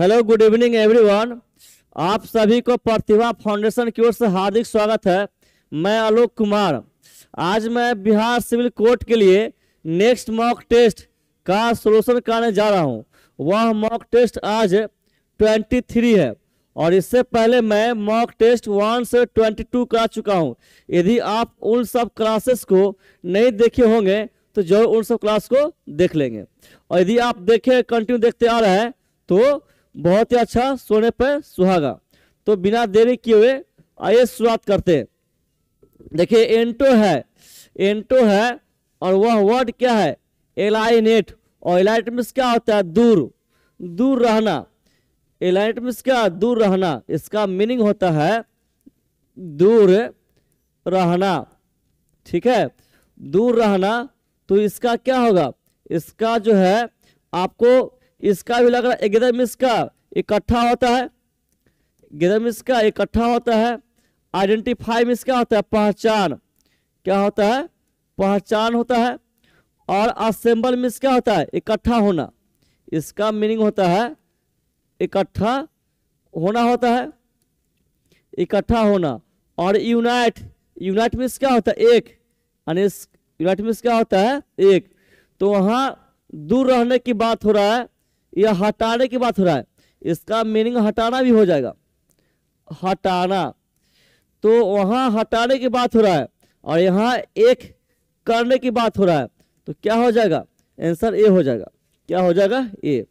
hello good evening everyone आप सभी को प्रतिभा फाउंडेशन की ओर से हार्दिक स्वागत है मैं आलोक कुमार आज मैं बिहार सिविल कोर्ट के लिए नेक्स्ट मॉक टेस्ट का सोलूशन करने जा रहा हूं वह मॉक टेस्ट आज 23 है और इससे पहले मैं मॉक टेस्ट वन से 22 करा चुका हूं यदि आप उन सब क्लासेस को नहीं देखे होंगे तो जरूर उन सब क्लास को देख लेंगे और यदि आप देखें कंटिन्यू देखते आ रहे हैं तो बहुत ही अच्छा सोने पर सुहागा तो बिना देरी किए हुए आइए शुरुआत करते हैं देखिए एंटो है एंटो है और वह वर्ड क्या है एलाइनेट और एलाइट मीन्स क्या होता है दूर दूर रहना एलाइट मीन्स क्या दूर रहना इसका मीनिंग होता है दूर रहना ठीक है दूर रहना तो इसका क्या होगा इसका जो है आपको इसका भी लग रहा है एकदम इसका इकट्ठा होता है एकदम इसका इकट्ठा होता है आइडेंटिफाई में इसका होता है पहचान क्या होता है पहचान होता है और असेंबल मिस क्या होता है इकट्ठा होना इसका मीनिंग होता है इकट्ठा होना होता है इकट्ठा होना और यूनाइट यूनाइट मिस क्या होता है एक यानी यूनाइट मिस क्या होता है एक तो वहाँ दूर रहने की बात हो रहा है यह हटाने की बात हो रहा है इसका मीनिंग हटाना भी हो जाएगा हटाना तो वहाँ हटाने की बात हो रहा है और यहाँ एक करने की बात हो रहा है तो क्या हो जाएगा आंसर ए हो जाएगा क्या हो जाएगा ए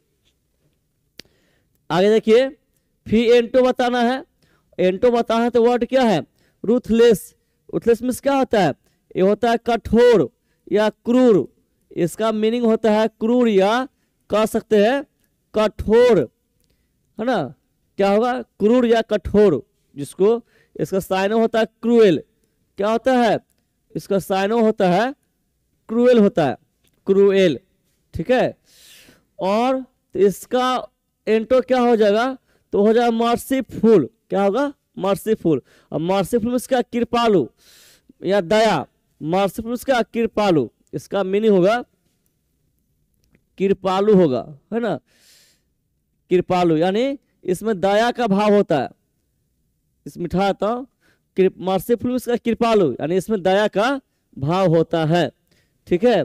आगे देखिए फिर एंटो बताना है एंटो बताना है तो वर्ड क्या है रूथलेस रूथलेस मीन्स क्या होता है ये होता है कठोर या क्रूर इसका मीनिंग होता है क्रूर या कह सकते हैं कठोर है ना क्या होगा क्रूर या कठोर जिसको इसका साइनो होता है क्रूएल क्या होता है इसका साइनो होता है क्रूएल होता है क्रूएल ठीक है और इसका एंटो क्या हो जाएगा तो हो जाएगा फूल क्या होगा फूल और मार्सीफुल इसका कृपालु या दया मार्सीफुल इसका कृपालु इसका मीनिंग होगा कृपालु होगा है ना कृपालु यानी इसमें दया का भाव होता है इस मिठा तो मर्सीफुल इसका कृपालु यानी इसमें दया का भाव होता है ठीक है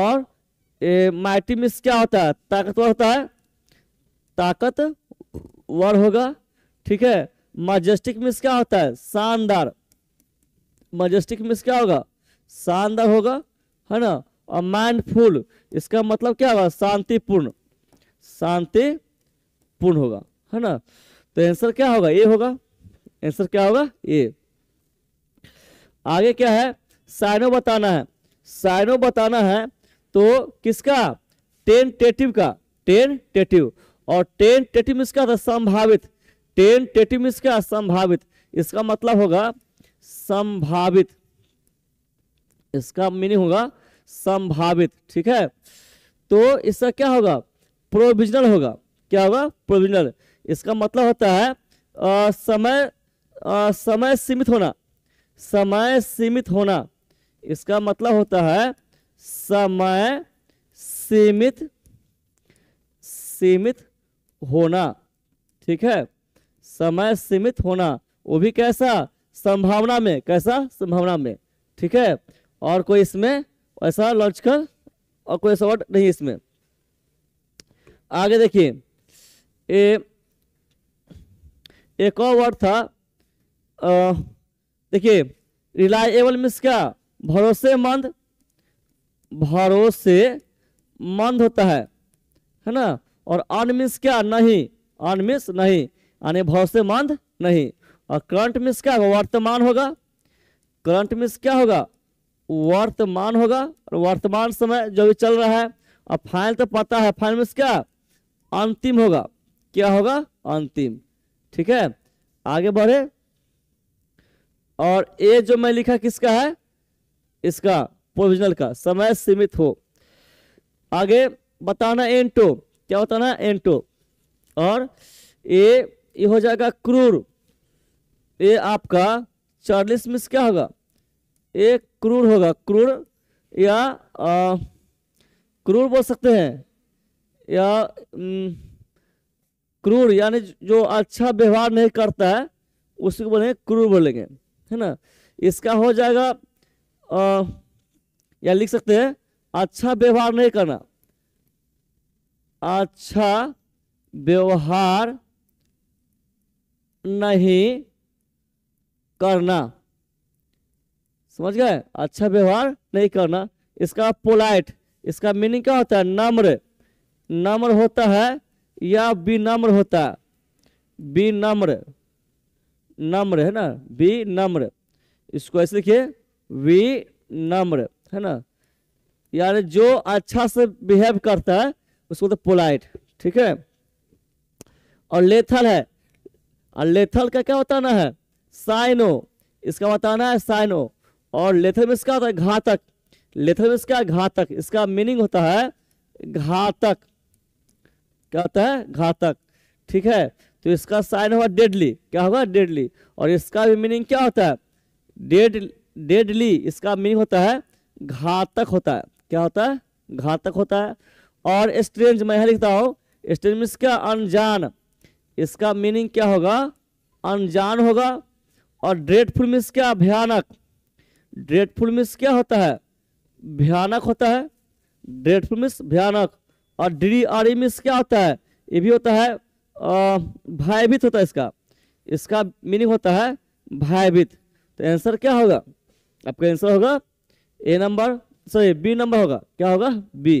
और माइटी मिस क्या होता है ताकतवर होता है ताकतवर होगा ठीक है मजेस्टिक मिस क्या होता है शानदार मजेस्टिक मिस क्या होगा शानदार होगा है ना और माइंडफुल इसका मतलब क्या होगा शांतिपूर्ण शांति पूर्ण होगा है ना तो आंसर क्या होगा ए होगा आंसर क्या होगा ए आगे क्या है साइनो बताना है साइनो बताना है तो किसका टेन टेटिव का टेन टेटिव और टेन टेटिव इसका था संभावित टेन टेटिव इसका संभावित इसका मतलब होगा संभावित इसका मीनिंग होगा संभावित ठीक है तो इसका क्या होगा प्रोविजनल होगा क्या होगा प्रोविजनल इसका मतलब होता है आ, समय आ, समय सीमित होना समय सीमित होना इसका मतलब होता है समय सीमित सीमित होना ठीक है समय सीमित होना वो भी कैसा संभावना में कैसा संभावना में ठीक है और कोई इसमें ऐसा लॉजिकल और कोई ऐसा वर्ड नहीं इसमें आगे देखिए ए एक और वर्ड था देखिए रिलायबल मीन्स क्या भरोसेमंद भरोसेमंद होता है है ना और अन मीन्स क्या नहीं अन मीन्स नहीं यानी भरोसेमंद नहीं और करंट मीन्स क्या होगा वर्तमान होगा करंट मीन्स क्या होगा वर्तमान होगा और वर्तमान समय जो भी चल रहा है और फाइनल तो पता है फाइनल मीन्स क्या अंतिम होगा क्या होगा अंतिम ठीक है आगे बढ़े और ए जो मैं लिखा किसका है इसका प्रोविजनल का समय सीमित हो आगे बताना एंटो क्या बताना एंटो और ए ये हो जाएगा क्रूर ए आपका चार्लिस मिस क्या होगा ए क्रूर होगा क्रूर या आ, क्रूर बोल सकते हैं या न, क्रूर यानी जो अच्छा व्यवहार नहीं करता है उसको बोलेंगे क्रूर बोलेंगे है ना इसका हो जाएगा आ, या लिख सकते हैं अच्छा व्यवहार नहीं करना अच्छा व्यवहार नहीं करना समझ गए अच्छा व्यवहार नहीं करना इसका पोलाइट इसका मीनिंग क्या होता है नम्र नम्र होता है या विनम्र होता विनम्र नम्र है ना विनम्र इसको ऐसे लिखिए विनम्र है ना यानी जो अच्छा से बिहेव करता है उसको तो पोलाइट ठीक है और लेथल है और लेथल का क्या बताना है साइनो इसका बताना है साइनो और लेथल में इसका होता है घातक लेथल में इसका घातक इसका मीनिंग होता है घातक क्या होता है घातक ठीक है तो इसका साइन होगा डेडली क्या होगा डेडली और इसका भी मीनिंग क्या होता है डेड डेडली इसका मीनिंग होता है घातक होता है क्या होता है घातक होता है और स्ट्रेंज मैं यहाँ लिखता हूँ स्ट्रेंज मीन्स क्या अनजान इसका मीनिंग क्या होगा अनजान होगा और ड्रेडफुल मीन्स क्या भयानक ड्रेडफुल मीन्स क्या होता है भयानक होता है ड्रेडफुल मीन्स भयानक और डी और इमिस क्या होता है ये भी होता है भयभीत होता है इसका इसका मीनिंग होता है भयभीत तो आंसर क्या होगा आपका आंसर होगा A number sorry B number होगा क्या होगा बी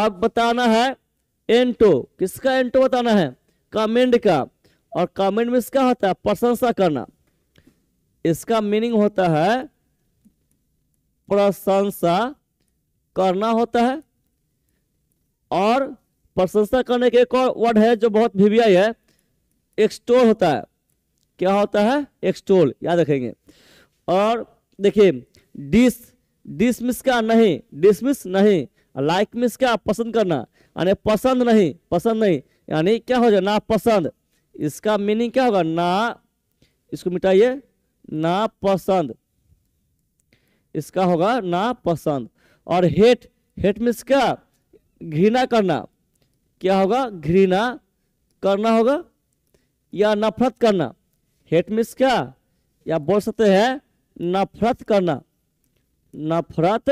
अब बताना है एंटो किसका एंटो बताना है कमेंट का और कमेंट में इसका होता है प्रशंसा करना इसका मीनिंग होता है प्रशंसा करना होता है और प्रशंसा करने के एक और वर्ड है जो बहुत वीवीआई है एक्सटोल होता है क्या होता है एक्सटोल याद रखेंगे और देखिए डिस डिसमिस का नहीं डिसमिस नहीं लाइक मिस क्या पसंद करना यानी पसंद नहीं पसंद नहीं यानी क्या हो जाए ना पसंद इसका मीनिंग क्या होगा ना इसको मिटाइए ना पसंद इसका होगा ना पसंद और हेट हेट मिस क्या घृणा करना क्या होगा घृणा करना होगा या नफरत करना हेट मिस क्या या बोल सकते हैं नफरत करना नफरत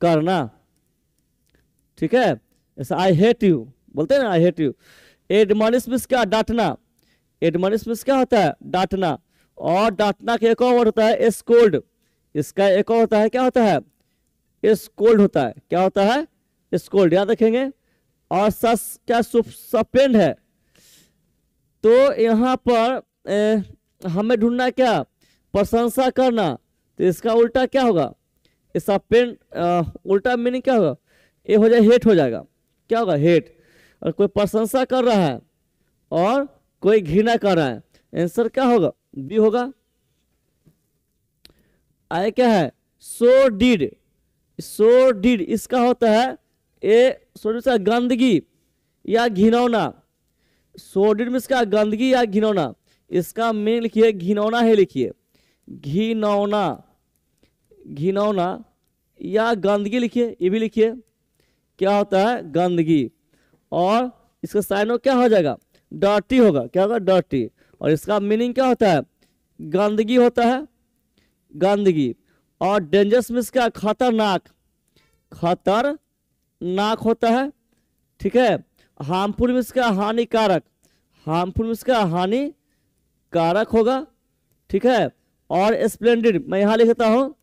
करना ठीक है ऐसा आई हेट यू बोलते हैं ना I hate you admonish means क्या डांटना एडमानिस मिस क्या होता है डांटना और डांटना का एक और वर्ड होता है एस्कोल्ड इसका एक और होता है क्या होता है एस्कोल्ड होता है क्या होता है इसको याद रखेंगे और सस क्या सपेंड है तो यहाँ पर ए, हमें ढूंढना क्या प्रशंसा करना तो इसका उल्टा क्या होगा इसका उल्टा मीनिंग क्या होगा ये हो जाए हेट हो जाएगा क्या होगा हेट और कोई प्रशंसा कर रहा है और कोई घृणा कर रहा है आंसर क्या होगा बी होगा आए क्या है सो डीड सो डीड इसका होता है ये शरीर से गंदगी या घिनौना में इसका गंदगी या घिनौना इसका मेन लिखिए घिनौना है लिखिए घिनौना घिनौना या गंदगी लिखिए ये भी लिखिए क्या होता है गंदगी और इसका साइनो क्या हो जाएगा डर्टी होगा क्या होगा डर्टी और इसका मीनिंग क्या होता है गंदगी होता है गंदगी और डेंजरस में का खतरनाक खतर नाक होता है ठीक है हार्मफुल मीन्स का हानिकारक हार्मफुल मीन्स क्या हानिकारक होगा ठीक है और स्प्लेंडेड मैं यहाँ लिख देता हूँ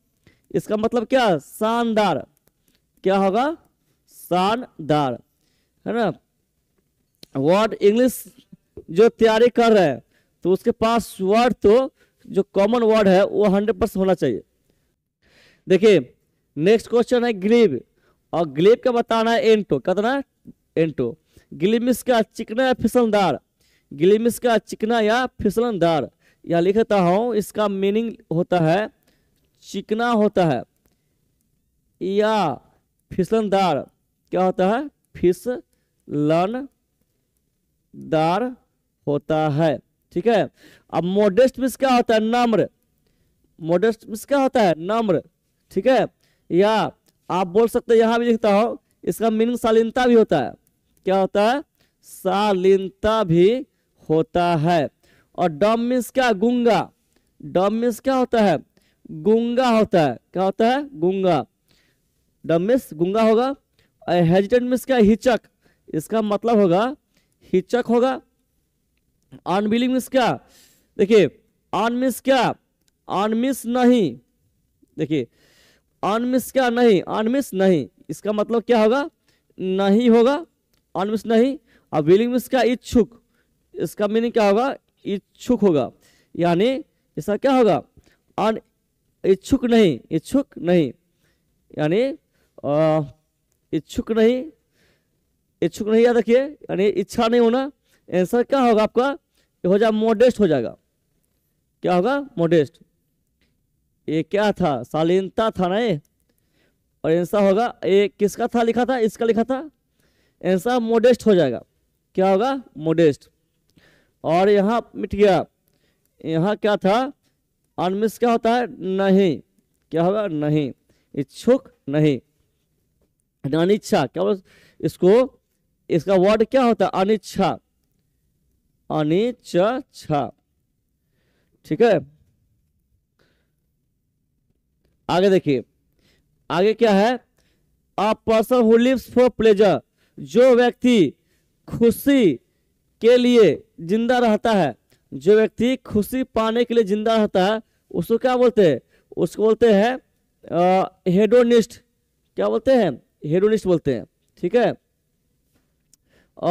इसका मतलब क्या शानदार क्या होगा शानदार है ना वर्ड इंग्लिश जो तैयारी कर रहे हैं तो उसके पास वर्ड तो जो कॉमन वर्ड है वो हंड्रेड परसेंट होना चाहिए देखिए नेक्स्ट क्वेश्चन है ग्रीव और ग्लेब का बताना है एंटो कतना एंटो ग्लिमिस का चिकना या फिसलनदार ग्लिमिस का चिकना या फिसलनदार या लिखता हूँ इसका मीनिंग होता है चिकना होता है या फिसलनदार क्या होता है फिसलनदार होता है ठीक है अब मोडेस्ट मिस क्या होता है नम्र मोडेस्ट मिस क्या होता है नम्र ठीक है या आप बोल सकते हैं यहाँ भी लिखता हो इसका मीनिंग शालीनता भी होता है क्या होता है शालीनता भी होता है और डम मीन्स क्या गुंगा डम मीन्स क्या होता है गुंगा होता है क्या होता है गुंगा डम मीन्स गुंगा होगा और हेजिटेंट मीन्स क्या हिचक इसका मतलब होगा हिचक होगा अनबिलिंग मीन्स क्या देखिए अन मीन्स क्या अन मीन्स नहीं देखिए अनमिस क्या नहीं अनमिस नहीं इसका मतलब क्या होगा नहीं होगा अनमिस नहीं और विलिंग मिस का इच्छुक इसका मीनिंग क्या होगा इच्छुक होगा यानी इसका क्या होगा अन इच्छुक नहीं इच्छुक नहीं यानी इच्छुक नहीं इच्छुक नहीं याद रखिए यानी इच्छा नहीं होना आंसर क्या होगा आपका हो जाए मोडेस्ट हो जाएगा क्या होगा मोडेस्ट ये क्या था शालीनता था ना ये और ऐसा होगा ये किसका था लिखा था इसका लिखा था ऐसा मोडेस्ट हो जाएगा क्या होगा मोडेस्ट और यहाँ मिट गया यहाँ क्या था अनमिस क्या होता है नहीं क्या होगा नहीं इच्छुक नहीं अनिच्छा क्या बोल इसको इसका वर्ड क्या होता है अनिच्छा अनिच्छा ठीक है आगे देखिए आगे क्या है a person who lives for pleasure जो व्यक्ति खुशी के लिए जिंदा रहता है जो व्यक्ति खुशी पाने के लिए जिंदा रहता है उसको क्या बोलते हैं उसको बोलते हैं हेडोनिस्ट क्या बोलते हैं हेडोनिस्ट बोलते हैं ठीक है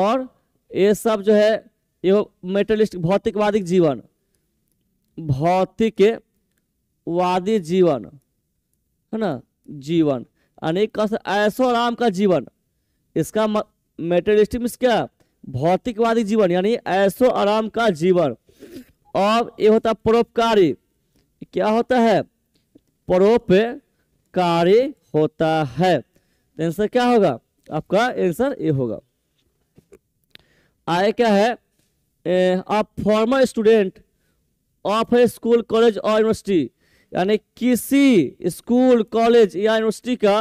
और ये सब जो है ये मेटलिस्ट भौतिकवादी जीवन भौतिक वादी जीवन है ना जीवन अनेक ऐसो राम का जीवन इसका मेटेरियलिस्टिक मीन्स क्या भौतिकवादी जीवन यानी ऐसो आराम का जीवन और ये होता है परोपकारी क्या होता है परोपकारी होता है आंसर तो क्या होगा आपका आंसर ये होगा आए क्या है ए, आप former student of a school college और यूनिवर्सिटी यानी किसी स्कूल कॉलेज या यूनिवर्सिटी का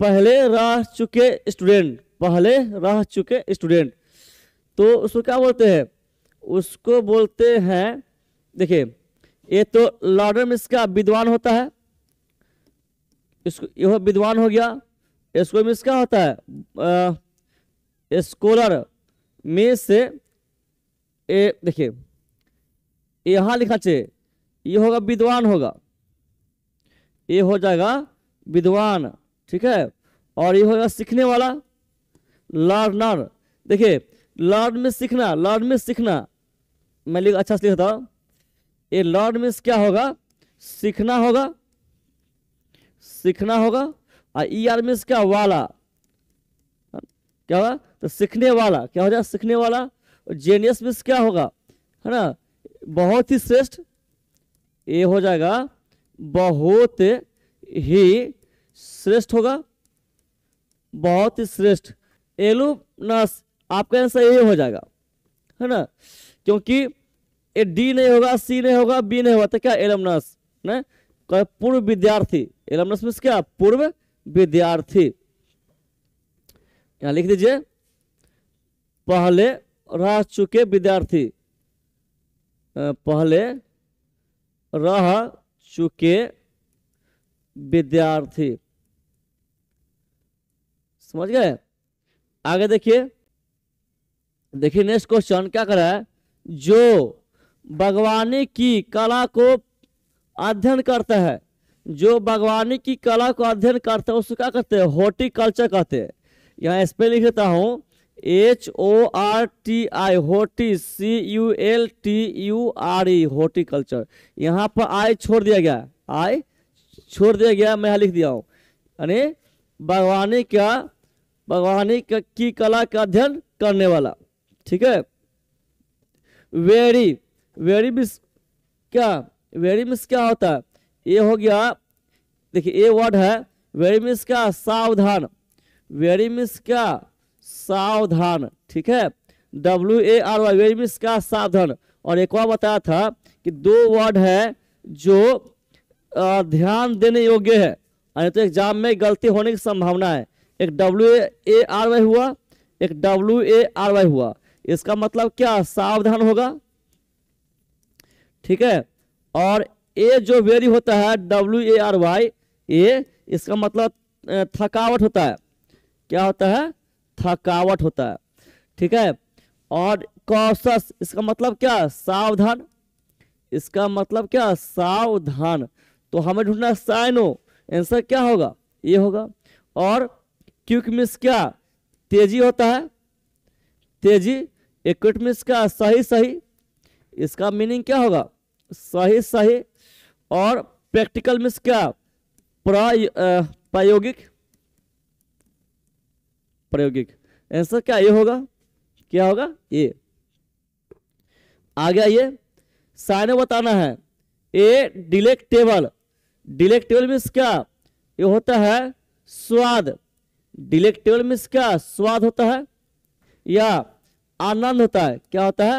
पहले रह चुके स्टूडेंट पहले रह चुके स्टूडेंट तो उसको क्या बोलते हैं उसको बोलते हैं देखिए ये तो मिस का विद्वान होता है इसको यह विद्वान हो गया इसको मिस क्या होता है स्कॉलर में से ए देखिए यहाँ लिखा चाहिए ये होगा विद्वान होगा ये हो जाएगा विद्वान ठीक है और ये होगा सीखने वाला लर्नर देखिए लर्न में सीखना लर्न में सीखना मैं लिख अच्छा से लिखता हूँ ये लर्न मीन्स क्या होगा सीखना होगा सीखना होगा और ई आर मीन्स क्या वाला क्या होगा तो सीखने वाला क्या हो जाएगा सीखने वाला जेनियस मीन्स क्या होगा है ना बहुत ही श्रेष्ठ ये हो जाएगा बहुत ही श्रेष्ठ होगा बहुत ही श्रेष्ठ एलुमनस आपका आंसर ए हो जाएगा है ना क्योंकि ये डी नहीं होगा सी नहीं होगा बी नहीं होगा तो क्या एलमनस ना पूर्व विद्यार्थी एलमनस मीन्स क्या पूर्व विद्यार्थी यहाँ लिख दीजिए पहले रह चुके विद्यार्थी पहले रह चुके विद्यार्थी समझ गए आगे देखिए देखिए नेक्स्ट क्वेश्चन क्या करा है जो बागवानी की कला को अध्ययन करता है जो बागवानी की कला को अध्ययन करता है उसको क्या कहते हैं हॉर्टिकल्चर कहते हैं यहाँ इस पर लिख देता हूँ H O R T I होटी C U L T U R E horticulture यहाँ पर आई छोड़ दिया गया आई छोड़ दिया गया मैं यहाँ लिख दिया हूँ यानी बागवानी का बागवानी का, की कला का अध्ययन करने वाला ठीक है वेरी वेरी मिस क्या वेरी मिस क्या होता है ये हो गया देखिए ये वर्ड है वेरी मिस का सावधान वेरी मिस का सावधान ठीक है W A R Y weary means का सावधान और एक और बताया था कि दो वर्ड है जो ध्यान देने योग्य है तो एग्जाम में गलती होने की संभावना है एक डब्ल्यू ए आर वाई हुआ एक डब्ल्यू ए आर वाई हुआ इसका मतलब क्या सावधान होगा ठीक है और ए जो वेरी होता है W A R Y A इसका मतलब थकावट होता है क्या होता है थकावट होता है ठीक है और कौशस इसका मतलब क्या सावधान इसका मतलब क्या सावधान तो हमें ढूंढना साइनो आंसर क्या होगा ये होगा और क्यूक मिस क्या तेजी होता है तेजी इक्विट मिस क्या सही सही इसका मीनिंग क्या होगा सही सही और प्रैक्टिकल मिस क्या प्रायोगिक प्रायोगिक आंसर क्या ये होगा क्या होगा ये आ गया ये साइन बताना है ए डिलेक्टेबल डिलेक्टेबल मीन्स क्या ये होता है स्वाद डिलेक्टेबल मीन्स क्या स्वाद होता है या आनंद होता है क्या होता है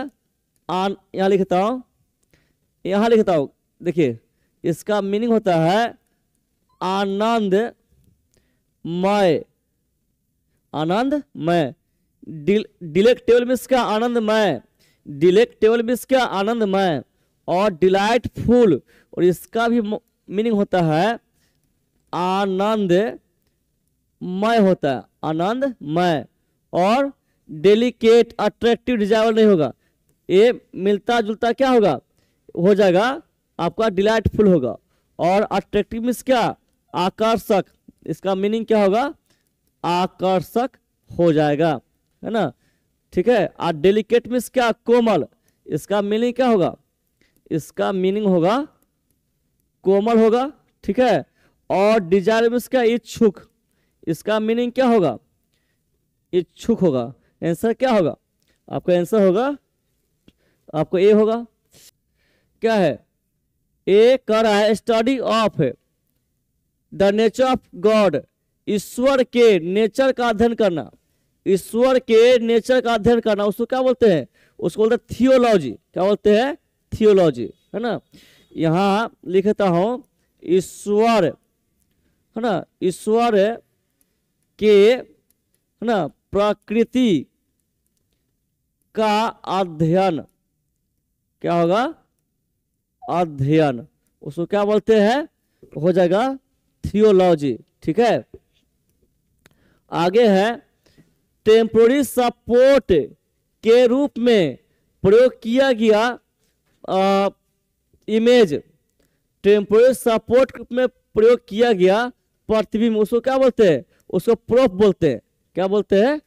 आन यहाँ लिखता हूँ यहाँ लिखता हूँ देखिए इसका मीनिंग होता है आनंद मय आनंद मय डिलेक्टेबल मीन्स क्या मय डिलेक्टेबल मीन्स क्या आनंदमय और डिलाइटफुल और इसका भी मीनिंग होता है आनंदमय होता है आनंद मय और डेलिकेट अट्रैक्टिव डिजाइवर नहीं होगा ये मिलता जुलता क्या होगा हो जाएगा आपका डिलाइटफुल होगा और अट्रैक्टिव मीन्स क्या आकर्षक इसका मीनिंग क्या होगा आकर्षक हो जाएगा है ना ठीक है और डेलिकेट मीन्स क्या कोमल इसका मीनिंग क्या होगा इसका मीनिंग होगा कोमल होगा ठीक है और डिजायर मीन्स क्या इच्छुक इसका मीनिंग क्या होगा इच्छुक होगा आंसर क्या होगा आपका आंसर होगा आपको ए होगा क्या है ए कर रहा है study of the nature of God ईश्वर के नेचर का अध्ययन करना ईश्वर के नेचर का अध्ययन करना उसको क्या बोलते हैं उसको बोलते हैं थियोलॉजी क्या बोलते हैं थियोलॉजी है ना यहाँ लिखता हूँ ईश्वर है ना ईश्वर के है ना प्रकृति का अध्ययन क्या होगा अध्ययन उसको क्या बोलते हैं हो जाएगा थियोलॉजी ठीक है आगे है टेम्पोरी सपोर्ट के रूप में प्रयोग किया गया आ, इमेज टेम्पोरी सपोर्ट के रूप में प्रयोग किया गया प्रतिबिंब उसको क्या बोलते हैं उसको प्रोफ बोलते हैं क्या बोलते हैं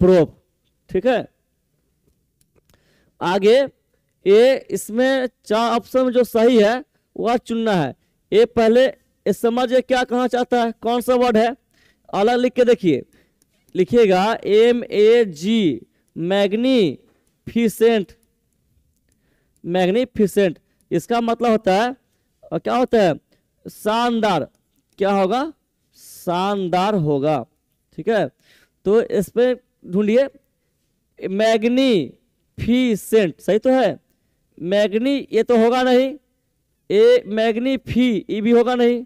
प्रोप ठीक है आगे ए इसमें चार ऑप्शन जो सही है वह चुनना है ए पहले समझ क्या कहना चाहता है कौन सा वर्ड है अलग लिख के देखिए लिखिएगा M A G magnificent magnificent इसका मतलब होता है और क्या होता है शानदार क्या होगा शानदार होगा ठीक है तो इस पर ढूंढिए मैग्नीफिसेंट सही तो है मैग्नी ये तो होगा नहीं ए मैग्नीफी ये भी होगा नहीं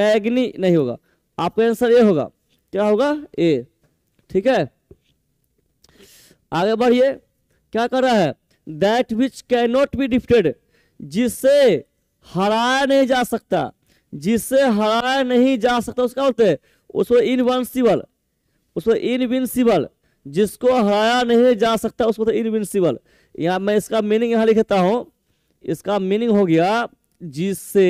मैग्नी नहीं होगा आपका आंसर ये होगा क्या होगा ए ठीक है आगे बढ़िए क्या कर रहा है that which can not be defeated जिससे हराया नहीं जा सकता जिससे हराया नहीं जा सकता उसका बोलते हैं उसको इनविंसिबल उसको इनविंसिबल जिसको हराया नहीं जा सकता उसको इनविंसिबल यहां मैं इसका मीनिंग यहां लिखता हूं इसका मीनिंग हो गया जिससे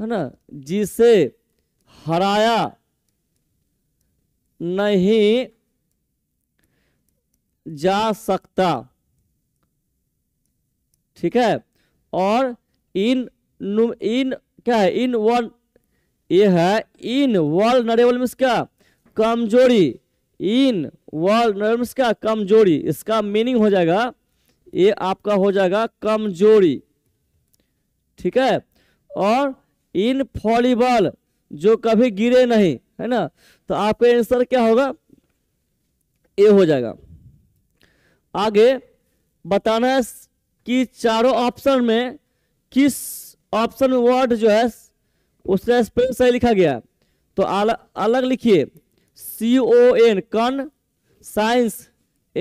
है ना जिसे हराया नहीं जा सकता ठीक है और इन इन क्या है इन वन ये है इन वर्ल्ड नरेबल मीन्स क्या कमजोरी इन वर्ल्ड नरेबल मीन्स क्या कमजोरी इसका मीनिंग हो जाएगा ये आपका हो जाएगा कमजोरी ठीक है और इन फॉलीबॉल जो कभी गिरे नहीं है ना तो आपका आंसर क्या होगा ए हो जाएगा आगे बताना है कि चारों ऑप्शन में किस ऑप्शन में वर्ड जो है उसका स्पेल सही लिखा गया तो अल, अलग लिखिए C O N conscience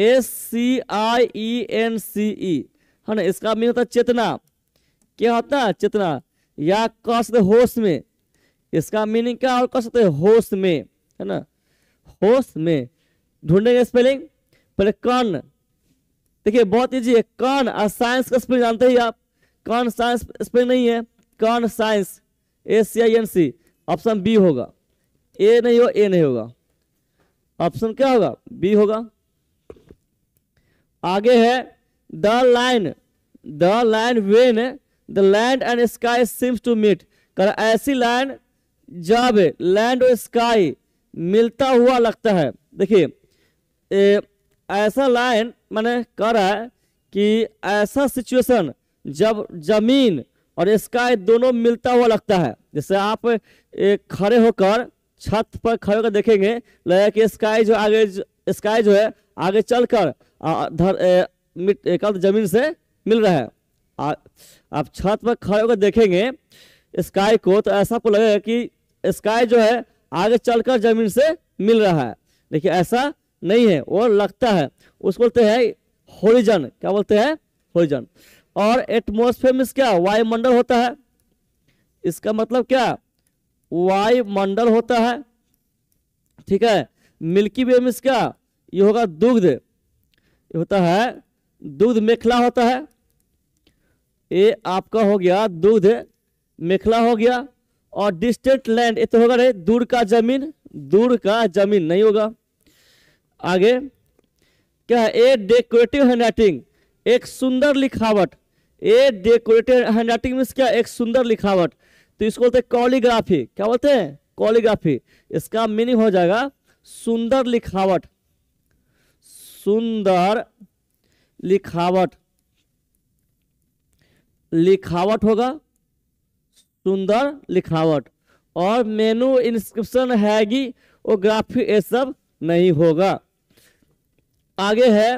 S C I E N C E है ना इसका मीन होता है चेतना क्या होता है चेतना या कह सकते होश में इसका मीनिंग क्या और कह सकते होश में है ना होश में ढूंढेंगे स्पेलिंग पहले कर्न देखिए बहुत ईजी है कर्ण और साइंस का स्पेलिंग जानते ही आप कर्ण साइंस स्पेलिंग नहीं है conscience A C I N C option B होगा ए नहीं हो ए नहीं होगा ऑप्शन क्या होगा बी होगा आगे है the line the line when the land and sky seems to meet कर ऐसी लाइन जब लैंड और स्काई मिलता हुआ लगता है देखिए ऐसा लाइन मैंने कह रहा है कि ऐसा सिचुएशन जब जमीन और स्काई दोनों मिलता हुआ लगता है जैसे आप एक खड़े होकर छत पर खड़े होकर देखेंगे लगे कि स्काई जो आगे स्काई जो है आगे चलकर धर कल जमीन से मिल रहा है आ, आप छत पर खड़े होकर देखेंगे स्काई को तो ऐसा आपको लगेगा कि स्काई जो है आगे चलकर जमीन से मिल रहा है देखिए ऐसा नहीं है वो लगता है उसको बोलते हैं होरिजन क्या बोलते हैं होरिजन और एटमोसफेयर मीन्स क्या वायुमंडल होता है इसका मतलब क्या वायुमंडल होता है ठीक है मिल्की वे मीन्स क्या ये होगा दुग्ध ये होता है दूध मेखला होता है ये आपका हो गया दुग्ध मेखला हो गया और डिस्टेंट लैंड ये तो होगा नहीं दूर का जमीन दूर का जमीन नहीं होगा आगे क्या है ए डेकोरेटिव हैंड राइटिंग एक सुंदर लिखावट a decorative hand writing mean क्या एक सुंदर लिखावट तो इसको बोलते हैं कॉलीग्राफी क्या बोलते हैं कॉलीग्राफी इसका मीनिंग हो जाएगा सुंदर लिखावट सुंदर लिखावट लिखावट होगा सुंदर लिखावट और मेनू इंस्क्रिप्शन हैगी और ग्राफिक ये सब नहीं होगा आगे है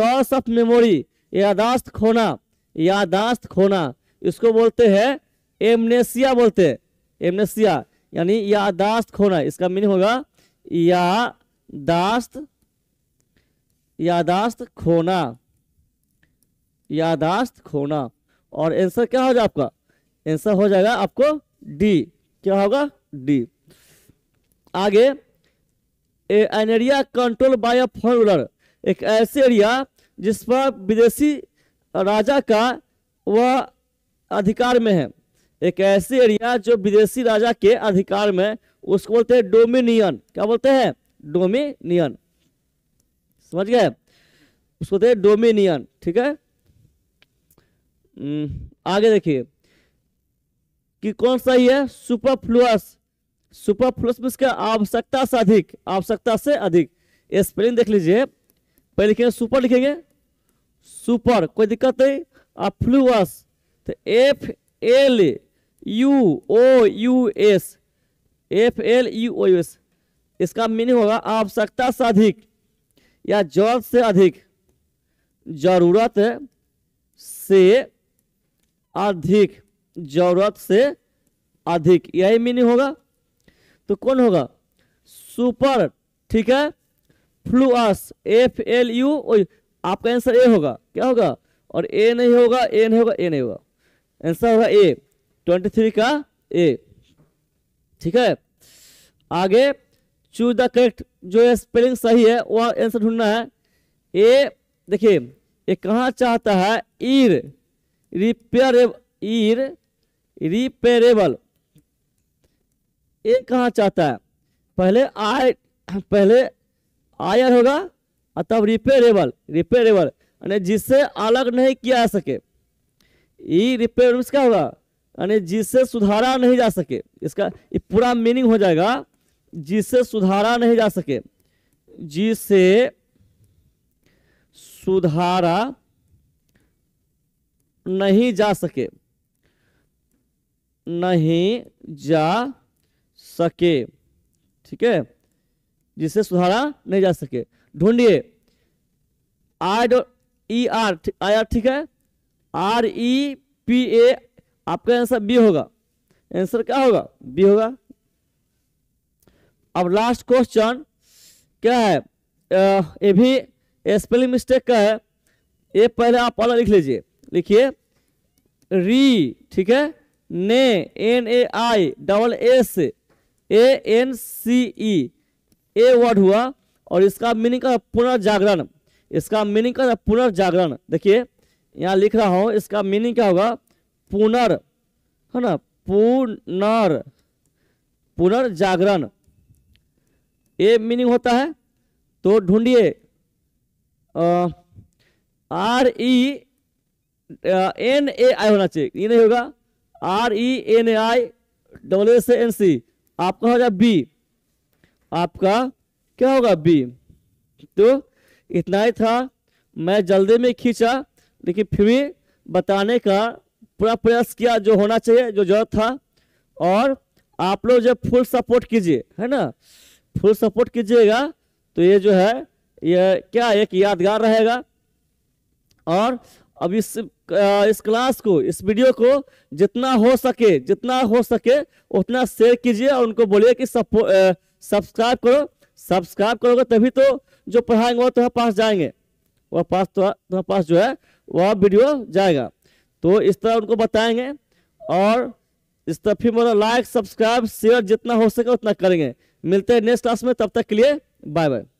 लॉस ऑफ मेमोरी यादाश्त खोना यादाश्त खोना इसको बोलते हैं एमनेसिया बोलते हैं एमनेसिया यानी यादाश्त खोना इसका मीनिंग होगा यादाश्त यादाश्त खोना यादाश्त खोना और आंसर क्या हो जाए आपका आंसर हो जाएगा आपको डी क्या होगा डी आगे a, an area control by a foreigner एक ऐसे एरिया जिस पर विदेशी राजा का वह अधिकार में है एक ऐसे एरिया जो विदेशी राजा के अधिकार में उसको बोलते हैं डोमिनियन क्या बोलते हैं डोमिनियन समझ गए उसको बोलते हैं डोमिनियन ठीक है हम्म, आगे देखिए कि कौन सा ही है सुपरफ्लुअस सुपरफ्लुअस में इसका आवश्यकता से अधिक आवश्यकता से अधिक स्पेलिंग देख लीजिए पहले लिखेंगे सुपर लिखेंगे सुपर कोई दिक्कत नहीं और फ्लूस तो F L U O U S F L U O U S इसका मीनिंग होगा आवश्यकता से अधिक या जरूरत से अधिक जरूरत से अधिक जरूरत से अधिक यही मीनिंग होगा तो कौन होगा सुपर ठीक है फ्लूअस एफ एल यू आपका आंसर ए होगा क्या होगा और ए नहीं होगा ए नहीं होगा ए नहीं होगा आंसर होगा ए ट्वेंटी थ्री का ए ठीक है आगे चूज द करेक्ट जो है स्पेलिंग सही है वह आंसर ढूंढना है ए देखिए ये कहाँ चाहता है ईर रिपेयर इर रिपेरेबल ये कहाँ चाहता है पहले आय पहले आयर होगा और तब रिपेरेबल रिपेरेबल यानी जिससे अलग नहीं किया जा सके ई रिपेयर इसका होगा यानी जिससे सुधारा नहीं जा सके इसका पूरा मीनिंग हो जाएगा जिससे सुधारा नहीं जा सके जिससे सुधारा नहीं जा सके नहीं जा सके ठीक है जिसे सुधारा नहीं जा सके ढूंढिए R E R I R ठीक है आर ई पी ए आपका आंसर बी होगा आंसर क्या होगा बी होगा अब लास्ट क्वेश्चन क्या है ये भी स्पेलिंग मिस्टेक का है ये पहले आप पहला लिख लीजिए लिखिए री ठीक है ने N A I double S A N C E A word हुआ और इसका मीनिंग का पुनर्जागरण इसका मीनिंग का पुनर्जागरण देखिए यहाँ लिख रहा हूँ इसका मीनिंग क्या होगा पुनर् है ना पुनर् पुनर्जागरण ए मीनिंग होता है तो ढूंढिए आर ई एन ए आई होना चाहिए ये नहीं होगा R E N A I double S N C आपका हो जाएगा बी आपका क्या होगा बी तो इतना ही था मैं जल्दी में खींचा लेकिन फिर भी बताने का पूरा प्रयास किया जो होना चाहिए जो जरूरत था और आप लोग जब फुल सपोर्ट कीजिए है ना फुल सपोर्ट कीजिएगा तो ये जो है ये क्या एक यादगार रहेगा और अब इस इस क्लास को इस वीडियो को जितना हो सके जितना हो सके उतना शेयर कीजिए और उनको बोलिए कि सब्सक्राइब करो सब्सक्राइब करोगे तभी तो जो पढ़ाएंगे वो तुम्हारे तो पास जाएंगे वह पास तो, तुम्हारे पास जो है वह वीडियो जाएगा तो इस तरह उनको बताएंगे और इस तरह फिर मतलब लाइक सब्सक्राइब शेयर जितना हो सके उतना करेंगे मिलते हैं नेक्स्ट क्लास में तब तक के लिए बाय बाय